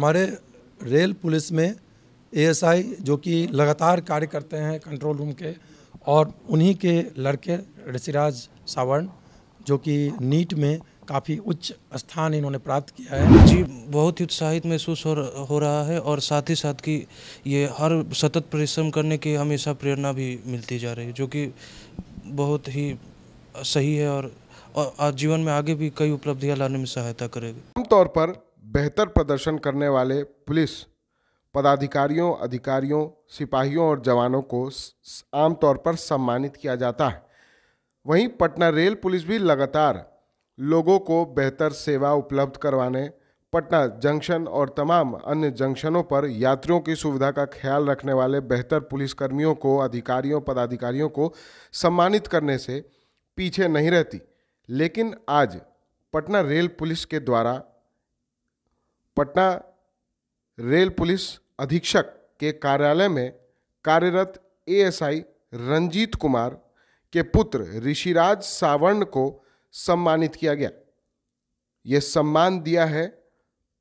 हमारे rail police में ASI जो कि लगातार कार्य करते हैं कंट्रोल रूम के और उन्हीं के लड़के ऋषिराज सावर्ण जो कि नीट में काफ़ी उच्च स्थान इन्होंने प्राप्त किया है जी बहुत ही उत्साहित महसूस हो, हो रहा है और साथ ही साथ की ये हर सतत परिश्रम करने की हमेशा प्रेरणा भी मिलती जा रही है जो कि बहुत ही सही है और, और जीवन में आगे भी कई उपलब्धियां लाने में सहायता करेगी आमतौर पर बेहतर प्रदर्शन करने वाले पुलिस पदाधिकारियों अधिकारियों सिपाहियों और जवानों को आमतौर पर सम्मानित किया जाता है वहीं पटना रेल पुलिस भी लगातार लोगों को बेहतर सेवा उपलब्ध करवाने पटना जंक्शन और तमाम अन्य जंक्शनों पर यात्रियों की सुविधा का ख्याल रखने वाले बेहतर पुलिसकर्मियों को अधिकारियों पदाधिकारियों को सम्मानित करने से पीछे नहीं रहती लेकिन आज पटना रेल पुलिस के द्वारा पटना रेल पुलिस अधीक्षक के कार्यालय में कार्यरत एएसआई रंजीत कुमार के पुत्र ऋषिराज सावर्ण को सम्मानित किया गया ये सम्मान दिया है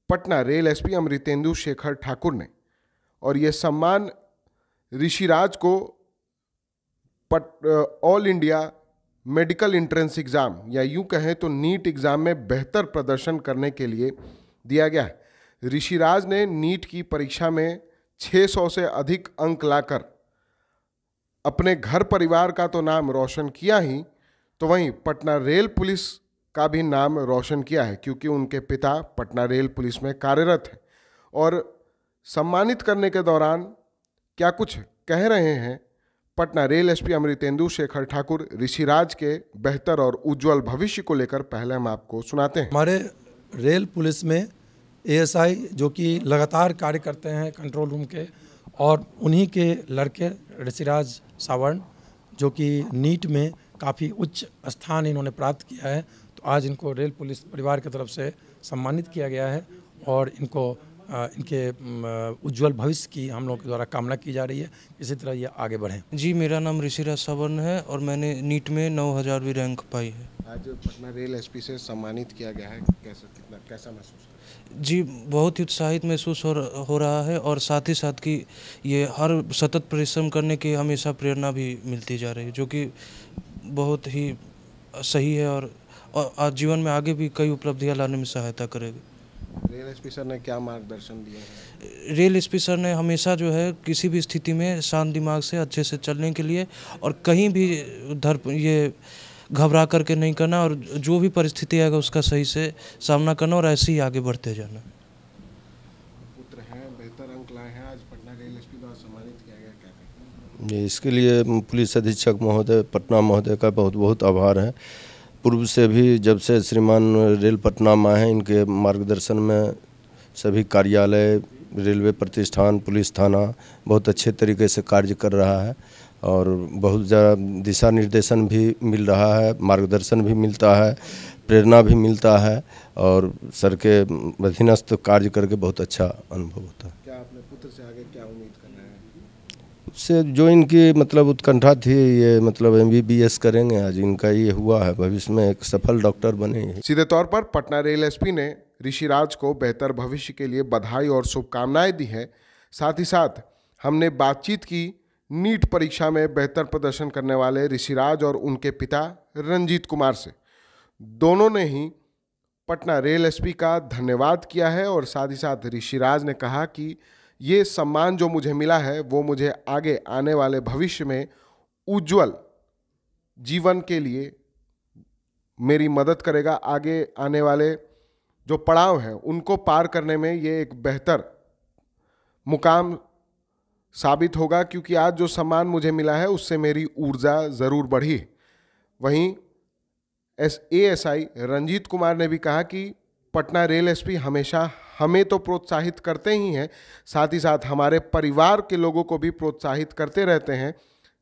पटना रेल एसपी अमृतेंदु शेखर ठाकुर ने और यह सम्मान ऋषिराज को पट all India medical entrance exam या यूं कहें तो नीट एग्ज़ाम में बेहतर प्रदर्शन करने के लिए दिया गया है ऋषिराज ने नीट की परीक्षा में 600 से अधिक अंक लाकर अपने घर परिवार का तो नाम रोशन किया ही तो वहीं पटना रेल पुलिस का भी नाम रोशन किया है क्योंकि उनके पिता पटना रेल पुलिस में कार्यरत हैं और सम्मानित करने के दौरान क्या कुछ कह रहे हैं पटना रेल एसपी अमृतेंदु शेखर ठाकुर ऋषिराज के बेहतर और उज्जवल भविष्य को लेकर पहले हम आपको सुनाते हैं हमारे रेल पुलिस में एएसआई जो कि लगातार कार्य करते हैं कंट्रोल रूम के और उन्हीं के लड़के ऋषिराज सावर्ण जो कि नीट में काफ़ी उच्च स्थान इन्होंने प्राप्त किया है तो आज इनको रेल पुलिस परिवार की तरफ से सम्मानित किया गया है और इनको इनके उज्जवल भविष्य की हम लोगों के द्वारा कामना की जा रही है इसी तरह ये आगे बढ़ें जी मेरा नाम ऋषिराज सवर्ण है और मैंने नीट में नौ हज़ारवीं रैंक पाई है आज पटना रेल एसपी से सम्मानित किया गया है कैसा कितना कैसा महसूस जी बहुत ही उत्साहित महसूस हो, हो रहा है और साथ ही साथ की ये हर सतत परिश्रम करने की हमेशा प्रेरणा भी मिलती जा रही है जो कि बहुत ही सही है और, और जीवन में आगे भी कई उपलब्धियां लाने में सहायता करेगी रेल एसपी सर ने क्या मार्गदर्शन दिया है रेल एसपी सर ने हमेशा जो है किसी भी स्थिति में शांत दिमाग से अच्छे से चलने के लिए और कहीं भी धर ये घबरा करके नहीं करना और जो भी परिस्थिति आएगा उसका सही से सामना करना और ऐसे ही आगे बढ़ते जाना पुत्र इसके लिए पुलिस अधीक्षक महोदय पटना महोदय का बहुत बहुत आभार है पूर्व से भी जब से श्रीमान रेल पटना में हैं इनके मार्गदर्शन में सभी कार्यालय रेलवे प्रतिष्ठान पुलिस थाना बहुत अच्छे तरीके से कार्य कर रहा है और बहुत ज़्यादा दिशा निर्देशन भी मिल रहा है मार्गदर्शन भी मिलता है प्रेरणा भी मिलता है और सर के अधीनस्थ कार्य करके बहुत अच्छा अनुभव होता है क्या आपने पुत्र से आगे क्या उम्मीद कर से जो इनकी मतलब उत्कंठा थी ये मतलब एस करेंगे आज इनका ये हुआ है भविष्य में एक सफल डॉक्टर बने सीधे तौर पर पटना रेल एसपी ने ऋषिराज को बेहतर भविष्य के लिए बधाई और शुभकामनाएं दी हैं साथ ही साथ हमने बातचीत की नीट परीक्षा में बेहतर प्रदर्शन करने वाले ऋषिराज और उनके पिता रंजीत कुमार से दोनों ने ही पटना रेल एसपी का धन्यवाद किया है और साथ ही साथ ऋषिराज ने कहा कि ये सम्मान जो मुझे मिला है वो मुझे आगे आने वाले भविष्य में उज्जवल जीवन के लिए मेरी मदद करेगा आगे आने वाले जो पड़ाव हैं उनको पार करने में ये एक बेहतर मुकाम साबित होगा क्योंकि आज जो सम्मान मुझे मिला है उससे मेरी ऊर्जा ज़रूर बढ़ी वहीं S A S I Ranjit Kumar ने भी कहा कि पटना रेल एसपी हमेशा हमें तो प्रोत्साहित करते ही हैं साथ ही साथ हमारे परिवार के लोगों को भी प्रोत्साहित करते रहते हैं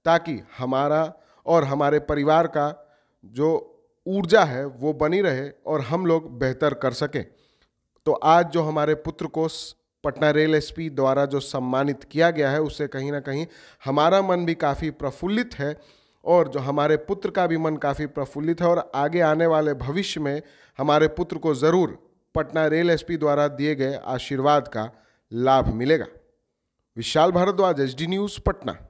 ताकि हमारा और हमारे परिवार का जो ऊर्जा है वो बनी रहे और हम लोग बेहतर कर सकें तो आज जो हमारे पुत्र को पटना रेल एस द्वारा जो सम्मानित किया गया है उससे कहीं ना कहीं हमारा मन भी काफ़ी प्रफुल्लित है और जो हमारे पुत्र का भी मन काफ़ी प्रफुल्लित है और आगे आने वाले भविष्य में हमारे पुत्र को ज़रूर पटना रेल एसपी द्वारा दिए गए आशीर्वाद का लाभ मिलेगा विशाल भारद्वाज एच न्यूज़ पटना